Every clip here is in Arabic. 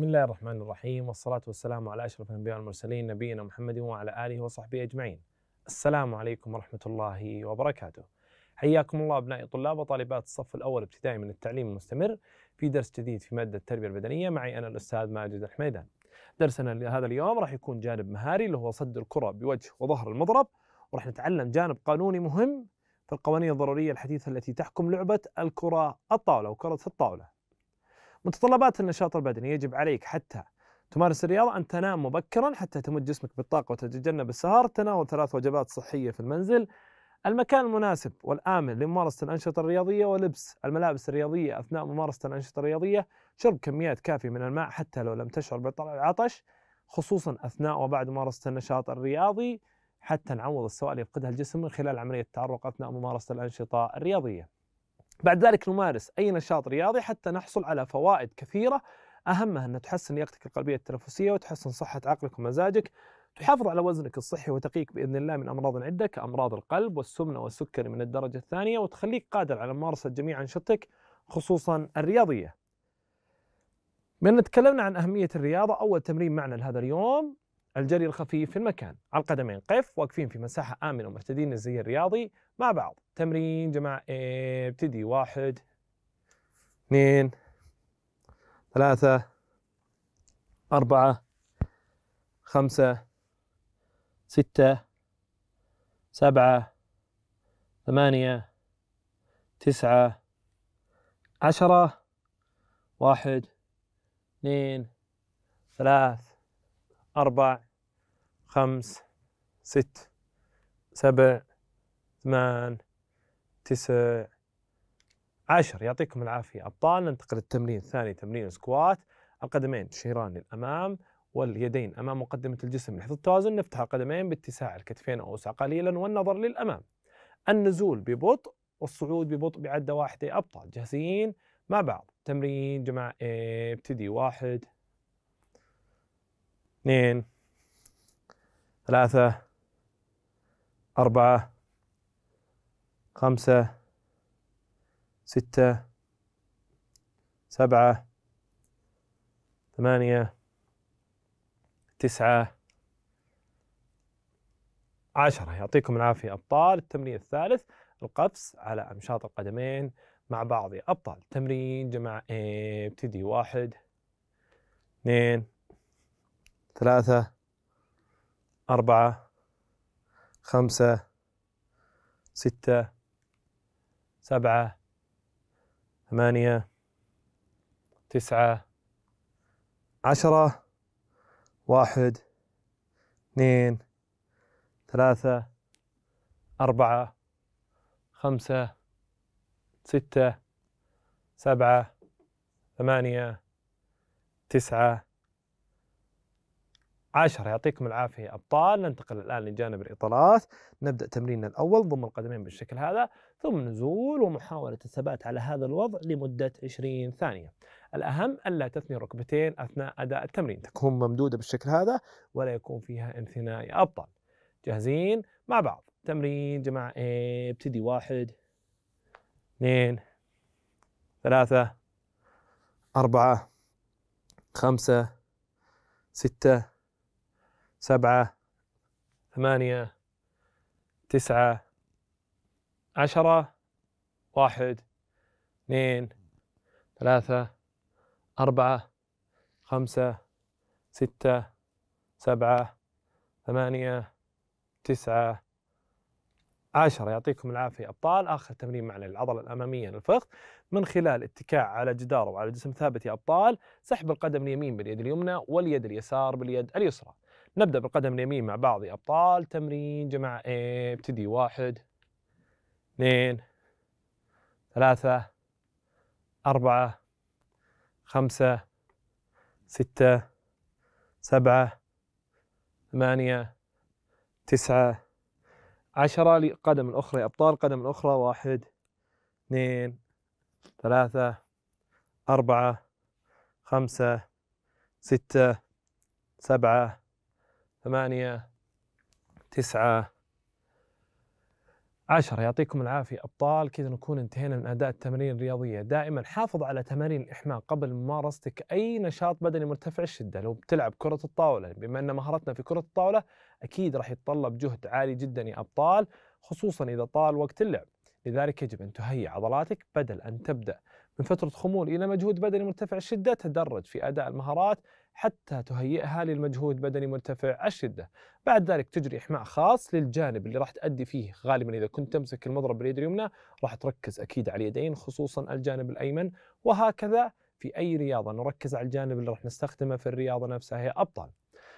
بسم الله الرحمن الرحيم والصلاة والسلام على أشرف الأنبياء والمرسلين نبينا محمد وعلى آله وصحبه أجمعين السلام عليكم ورحمة الله وبركاته حياكم الله أبنائي طلاب وطالبات الصف الأول ابتدائي من التعليم المستمر في درس جديد في مادة التربية البدنية معي أنا الأستاذ ماجد الحميدان درسنا لهذا اليوم راح يكون جانب مهاري اللي هو صد الكرة بوجه وظهر المضرب وراح نتعلم جانب قانوني مهم في القوانين الضرورية الحديثة التي تحكم لعبة الكرة الطاولة وكرة الطاولة متطلبات النشاط البدني يجب عليك حتى تمارس الرياضة أن تنام مبكرا حتى تمد جسمك بالطاقة وتتجنب السهر تناول ثلاث وجبات صحية في المنزل المكان المناسب والآمن لممارسة الأنشطة الرياضية ولبس الملابس الرياضية أثناء ممارسة الأنشطة الرياضية شرب كميات كافية من الماء حتى لو لم تشعر بطلع العطش خصوصا أثناء وبعد ممارسة النشاط الرياضي حتى نعوض السوائل يفقدها الجسم من خلال عملية التعرق أثناء ممارسة الأنشطة الرياضية بعد ذلك نمارس أي نشاط رياضي حتى نحصل على فوائد كثيرة أهمها أن تحسن لياقتك القلبية التنفسية وتحسن صحة عقلك ومزاجك تحافظ على وزنك الصحي وتقيك بإذن الله من أمراض عدة كأمراض القلب والسمنة والسكري من الدرجة الثانية وتخليك قادر على ممارسة جميع أنشطتك خصوصا الرياضية من تكلمنا عن أهمية الرياضة أول تمرين معنا لهذا اليوم الجري الخفيف في المكان على القدمين قف واقفين في مساحة آمنة ومرتدين الزي الرياضي مع بعض تمرين جماعة ابتدي واحد اثنين ثلاثة أربعة خمسة ستة سبعة ثمانية تسعة عشرة واحد اثنين ثلاث أربع خمس ست سبع ثمان تسع عشر يعطيكم العافية أبطال ننتقل للتمرين الثاني تمرين سكوات القدمين تشيران للأمام واليدين أمام مقدمة الجسم لحفظ التوازن نفتح القدمين باتساع الكتفين أوسع قليلا والنظر للأمام النزول ببطء والصعود ببطء بعدة واحدة أبطال جاهزين مع بعض تمرين جماعة ابتدي واحد اثنين ثلاثة أربعة خمسة ستة سبعة ثمانية تسعة عشرة يعطيكم العافية أبطال التمرين الثالث القفز على أمشاط القدمين مع بعض أبطال تمرين جماعة إيه، ابتدي واحد اثنين ثلاثة أربعة خمسة ستة سبعة ثمانية تسعة عشرة واحد اثنين ثلاثة أربعة خمسة ستة سبعة ثمانية تسعة عشرة يعطيكم العافية أبطال ننتقل الآن لجانب الإطالات نبدأ تمريننا الأول ضم القدمين بالشكل هذا ثم نزول ومحاولة الثبات على هذا الوضع لمدة 20 ثانية الأهم ألا تثني الركبتين أثناء أداء التمرين تكون ممدودة بالشكل هذا ولا يكون فيها انثناء أبطال جاهزين مع بعض تمرين جماعة ابتدي واحد اثنين ثلاثة أربعة خمسة ستة سبعة ثمانية تسعة عشرة واحد اثنين ثلاثة أربعة خمسة ستة سبعة ثمانية تسعة عشرة يعطيكم العافية أبطال آخر تمرين معنا للعضلة الأمامية للفخذ من خلال اتكاء على جدار وعلى جسم ثابت يا أبطال سحب القدم اليمين باليد اليمنى واليد اليسار باليد اليسرى نبدأ بالقدم اليمين مع بعض يا أبطال تمرين جماعة ايه ابتدي واحد اثنين ثلاثة أربعة خمسة ستة سبعة ثمانية تسعة عشرة لقدم الأخرى يا أبطال قدم الأخرى واحد اثنين ثلاثة أربعة خمسة ستة سبعة ثمانية تسعة عشر يعطيكم العافية أبطال كذا نكون انتهينا من أداء التمارين الرياضية دائما حافظ على تمارين الإحماء قبل ممارستك أي نشاط بدني مرتفع الشدة لو بتلعب كرة الطاولة بما أن مهارتنا في كرة الطاولة أكيد راح يتطلب جهد عالي جدا يا أبطال خصوصا إذا طال وقت اللعب لذلك يجب أن تهيئ عضلاتك بدل أن تبدأ من فترة خمول إلى مجهود بدني مرتفع الشدة تدرج في أداء المهارات حتى تهيئها للمجهود بدني مرتفع الشدة بعد ذلك تجري إحماء خاص للجانب اللي راح تأدي فيه غالبا إذا كنت تمسك المضرب باليد اليمنى راح تركز أكيد على اليدين خصوصا الجانب الأيمن وهكذا في أي رياضة نركز على الجانب اللي راح نستخدمه في الرياضة نفسها هي أبطال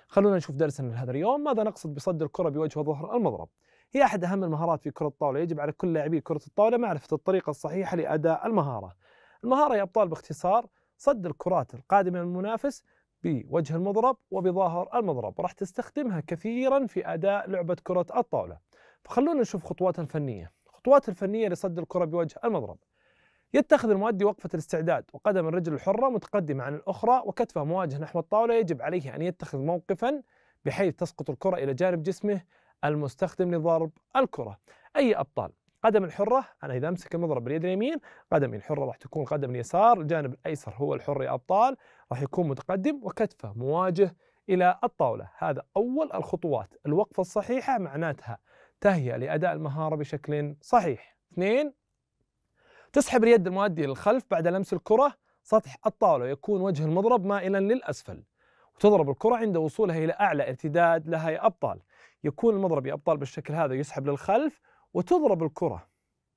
خلونا نشوف درسنا لهذا اليوم ماذا نقصد بصد الكرة بوجه وظهر المضرب هي أحد أهم المهارات في كرة الطاولة يجب على كل لاعبي كرة الطاولة معرفة الطريقة الصحيحة لأداء المهارة المهارة يا أبطال باختصار صد الكرات القادمة من المنافس بوجه المضرب وبظاهر المضرب راح تستخدمها كثيرا في أداء لعبة كرة الطاولة فخلونا نشوف خطواتها الفنية الخطوات الفنية لصد الكرة بوجه المضرب يتخذ المؤدي وقفة الاستعداد وقدم الرجل الحرة متقدمة عن الأخرى وكتفه مواجه نحو الطاولة يجب عليه أن يتخذ موقفا بحيث تسقط الكرة إلى جانب جسمه المستخدم لضرب الكرة أي أبطال قدم الحرة أنا إذا أمسك المضرب باليد اليمين قدمي يعني الحرة راح تكون قدم اليسار الجانب الأيسر هو الحر يا أبطال راح يكون متقدم وكتفه مواجه إلى الطاولة هذا أول الخطوات الوقفة الصحيحة معناتها تهيئة لأداء المهارة بشكل صحيح اثنين تسحب اليد المؤدية للخلف بعد لمس الكرة سطح الطاولة يكون وجه المضرب مائلا للأسفل وتضرب الكرة عند وصولها إلى أعلى ارتداد لها يا أبطال يكون المضرب يا أبطال بالشكل هذا يسحب للخلف وتضرب الكرة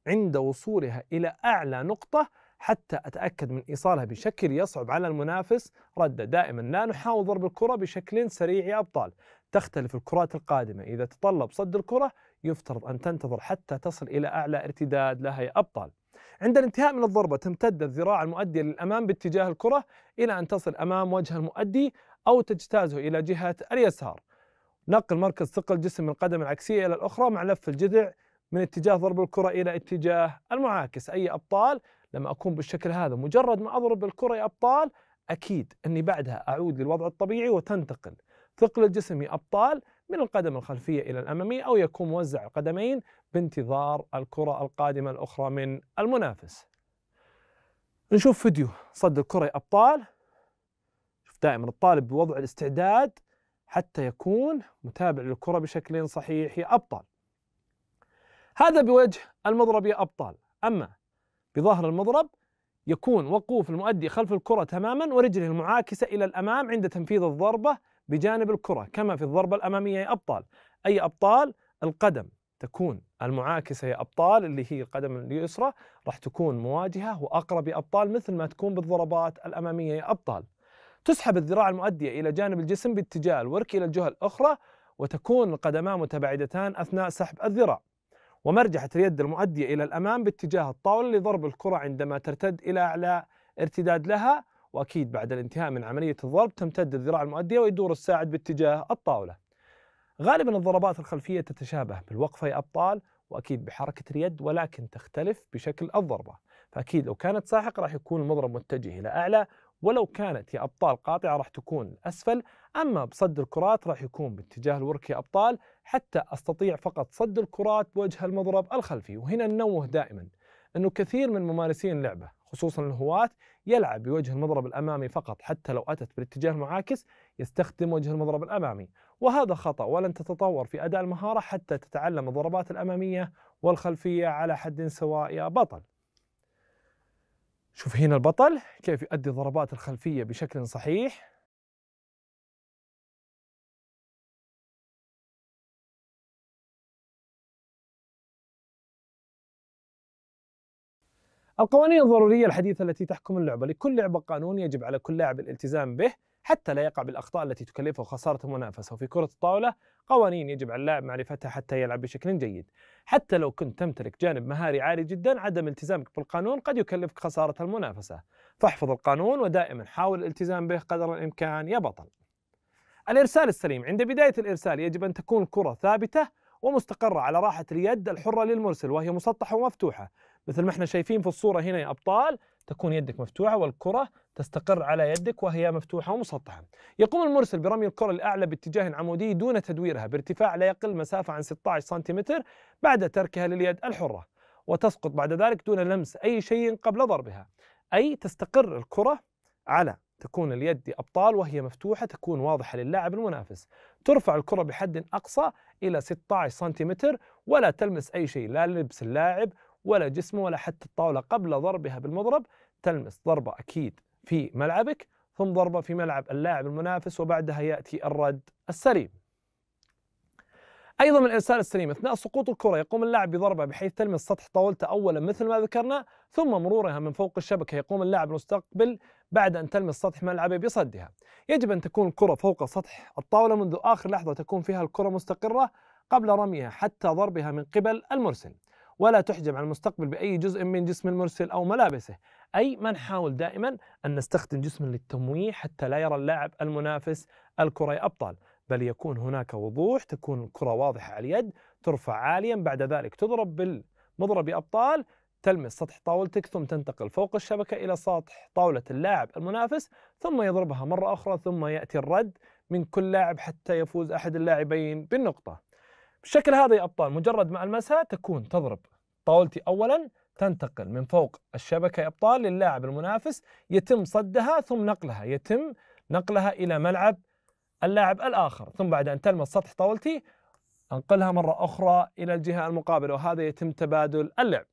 عند وصولها إلى أعلى نقطة حتى أتأكد من إيصالها بشكل يصعب على المنافس ردة دائما لا نحاول ضرب الكرة بشكل سريع يا أبطال تختلف الكرات القادمة إذا تطلب صد الكرة يفترض أن تنتظر حتى تصل إلى أعلى ارتداد لها يا أبطال عند الانتهاء من الضربة تمتد الذراع المؤدية للأمام باتجاه الكرة إلى أن تصل أمام وجه المؤدي أو تجتازه إلى جهة اليسار نقل مركز ثقل الجسم من القدم العكسية إلى الأخرى مع لف الجذع من اتجاه ضرب الكرة إلى اتجاه المعاكس أي أبطال لما أكون بالشكل هذا مجرد ما أضرب الكرة يا أبطال أكيد أني بعدها أعود للوضع الطبيعي وتنتقل ثقل الجسم يا أبطال من القدم الخلفية إلى الأمامية أو يكون موزع القدمين بانتظار الكرة القادمة الأخرى من المنافس نشوف فيديو صد الكرة يا أبطال شوف دائما الطالب بوضع الاستعداد حتى يكون متابع للكرة بشكل صحيح يا أبطال هذا بوجه المضرب يا أبطال أما بظهر المضرب يكون وقوف المؤدي خلف الكرة تماما ورجله المعاكسة إلى الأمام عند تنفيذ الضربة بجانب الكرة كما في الضربة الأمامية يا أبطال أي أبطال القدم تكون المعاكسة يا أبطال اللي هي القدم اليسرى راح تكون مواجهة وأقرب يا أبطال مثل ما تكون بالضربات الأمامية يا أبطال تسحب الذراع المؤدية إلى جانب الجسم باتجاه الورك إلى الجهة الأخرى وتكون القدمان متباعدتان أثناء سحب الذراع ومرجحة اليد المؤدية إلى الأمام باتجاه الطاولة لضرب الكرة عندما ترتد إلى أعلى ارتداد لها وأكيد بعد الانتهاء من عملية الضرب تمتد الذراع المؤدية ويدور الساعد باتجاه الطاولة غالبا الضربات الخلفية تتشابه بالوقفة يا أبطال وأكيد بحركة اليد ولكن تختلف بشكل الضربة فأكيد لو كانت ساحق راح يكون المضرب متجه إلى أعلى ولو كانت يا أبطال قاطعة راح تكون أسفل أما بصد الكرات راح يكون باتجاه الورك يا أبطال حتى أستطيع فقط صد الكرات بوجه المضرب الخلفي وهنا ننوه دائما أنه كثير من ممارسين اللعبة خصوصا الهواة يلعب بوجه المضرب الأمامي فقط حتى لو أتت بالاتجاه المعاكس يستخدم وجه المضرب الأمامي وهذا خطأ ولن تتطور في أداء المهارة حتى تتعلم الضربات الأمامية والخلفية على حد سواء يا بطل شوف هنا البطل كيف يؤدي الضربات الخلفية بشكل صحيح القوانين الضرورية الحديثة التي تحكم اللعبة لكل لعبة قانون يجب على كل لاعب الالتزام به حتى لا يقع بالأخطاء التي تكلفه خسارة المنافسة وفي كرة الطاولة قوانين يجب على اللاعب معرفتها حتى يلعب بشكل جيد حتى لو كنت تمتلك جانب مهاري عالي جدا عدم التزامك بالقانون قد يكلفك خسارة المنافسة فاحفظ القانون ودائما حاول الالتزام به قدر الإمكان يا بطل الإرسال السليم عند بداية الإرسال يجب أن تكون الكرة ثابتة ومستقرة على راحة اليد الحرة للمرسل وهي مسطحة ومفتوحة مثل ما احنا شايفين في الصورة هنا يا أبطال تكون يدك مفتوحة والكرة تستقر على يدك وهي مفتوحة ومسطحة يقوم المرسل برمي الكرة الأعلى باتجاه عمودي دون تدويرها بارتفاع لا يقل مسافة عن 16 سنتيمتر بعد تركها لليد الحرة وتسقط بعد ذلك دون لمس أي شيء قبل ضربها أي تستقر الكرة على تكون اليد أبطال وهي مفتوحة تكون واضحة للاعب المنافس ترفع الكرة بحد أقصى إلى 16 سنتيمتر ولا تلمس أي شيء لا لبس اللاعب ولا جسمه ولا حتى الطاولة قبل ضربها بالمضرب تلمس ضربة أكيد في ملعبك ثم ضربة في ملعب اللاعب المنافس وبعدها يأتي الرد السليم أيضا من الإرسال السليم أثناء سقوط الكرة يقوم اللاعب بضربة بحيث تلمس سطح طاولته أولا مثل ما ذكرنا ثم مرورها من فوق الشبكة يقوم اللاعب المستقبل بعد أن تلمس سطح ملعبه بصدها يجب أن تكون الكرة فوق سطح الطاولة منذ آخر لحظة تكون فيها الكرة مستقرة قبل رميها حتى ضربها من قبل المرسل ولا تحجب عن المستقبل بأي جزء من جسم المرسل أو ملابسه أي ما نحاول دائما أن نستخدم جسم للتمويه حتى لا يرى اللاعب المنافس الكرة أبطال بل يكون هناك وضوح تكون الكرة واضحة على اليد ترفع عاليا بعد ذلك تضرب بالمضرب أبطال تلمس سطح طاولتك ثم تنتقل فوق الشبكة إلى سطح طاولة اللاعب المنافس ثم يضربها مرة أخرى ثم يأتي الرد من كل لاعب حتى يفوز أحد اللاعبين بالنقطة بالشكل هذا يا أبطال مجرد مع المسها تكون تضرب طاولتي أولا تنتقل من فوق الشبكة يا أبطال للاعب المنافس يتم صدها ثم نقلها يتم نقلها إلى ملعب اللاعب الآخر ثم بعد أن تلمس سطح طاولتي أنقلها مرة أخرى إلى الجهة المقابلة وهذا يتم تبادل اللعب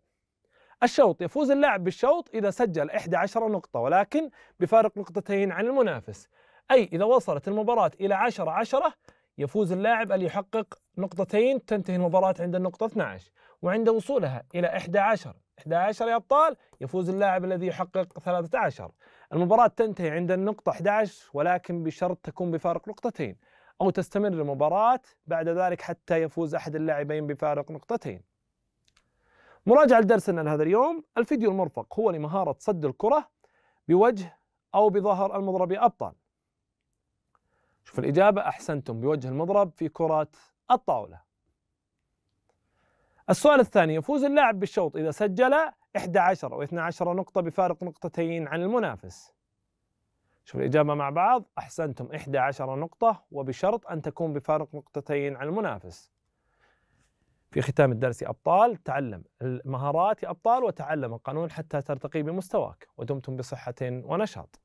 الشوط يفوز اللاعب بالشوط إذا سجل 11 نقطة ولكن بفارق نقطتين عن المنافس أي إذا وصلت المباراة إلى 10 10 يفوز اللاعب اللي يحقق نقطتين تنتهي المباراة عند النقطة 12 وعند وصولها إلى 11 11 يا أبطال يفوز اللاعب الذي يحقق 13 المباراة تنتهي عند النقطة 11 ولكن بشرط تكون بفارق نقطتين أو تستمر المباراة بعد ذلك حتى يفوز أحد اللاعبين بفارق نقطتين مراجعة لدرسنا لهذا اليوم الفيديو المرفق هو لمهارة صد الكرة بوجه أو بظهر المضرب أبطال شوف الإجابة أحسنتم بوجه المضرب في كرة الطاولة السؤال الثاني يفوز اللاعب بالشوط إذا سجل 11 أو 12 نقطة بفارق نقطتين عن المنافس شوف الإجابة مع بعض أحسنتم 11 نقطة وبشرط أن تكون بفارق نقطتين عن المنافس في ختام الدرس يا أبطال تعلم المهارات يا أبطال وتعلم القانون حتى ترتقي بمستواك ودمتم بصحة ونشاط